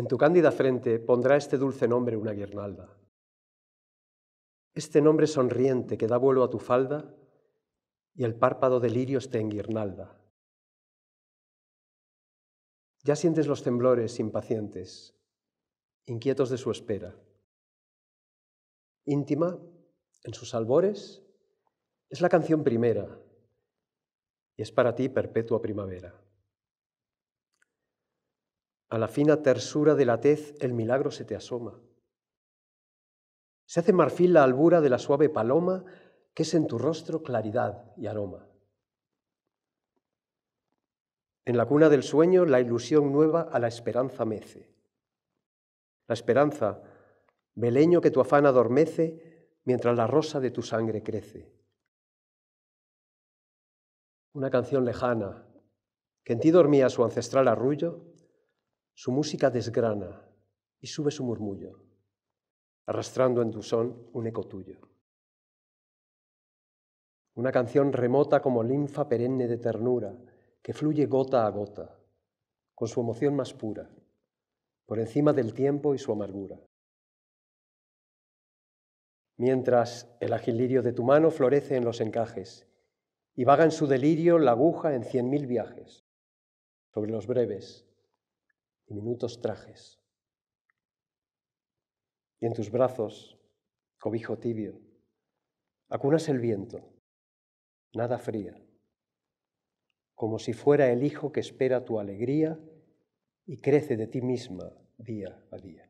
En tu cándida frente pondrá este dulce nombre una guirnalda. Este nombre sonriente que da vuelo a tu falda y el párpado de lirios te enguirnalda. Ya sientes los temblores impacientes, inquietos de su espera. Íntima, en sus albores, es la canción primera y es para ti perpetua primavera. A la fina tersura de la tez el milagro se te asoma. Se hace marfil la albura de la suave paloma, que es en tu rostro claridad y aroma. En la cuna del sueño la ilusión nueva a la esperanza mece. La esperanza, veleño que tu afán adormece, mientras la rosa de tu sangre crece. Una canción lejana, que en ti dormía su ancestral arrullo, su música desgrana y sube su murmullo, arrastrando en tu son un eco tuyo. Una canción remota como linfa perenne de ternura que fluye gota a gota, con su emoción más pura, por encima del tiempo y su amargura. Mientras el agilirio de tu mano florece en los encajes y vaga en su delirio la aguja en cien mil viajes, sobre los breves, minutos trajes. Y en tus brazos, cobijo tibio, acunas el viento, nada fría, como si fuera el hijo que espera tu alegría y crece de ti misma día a día.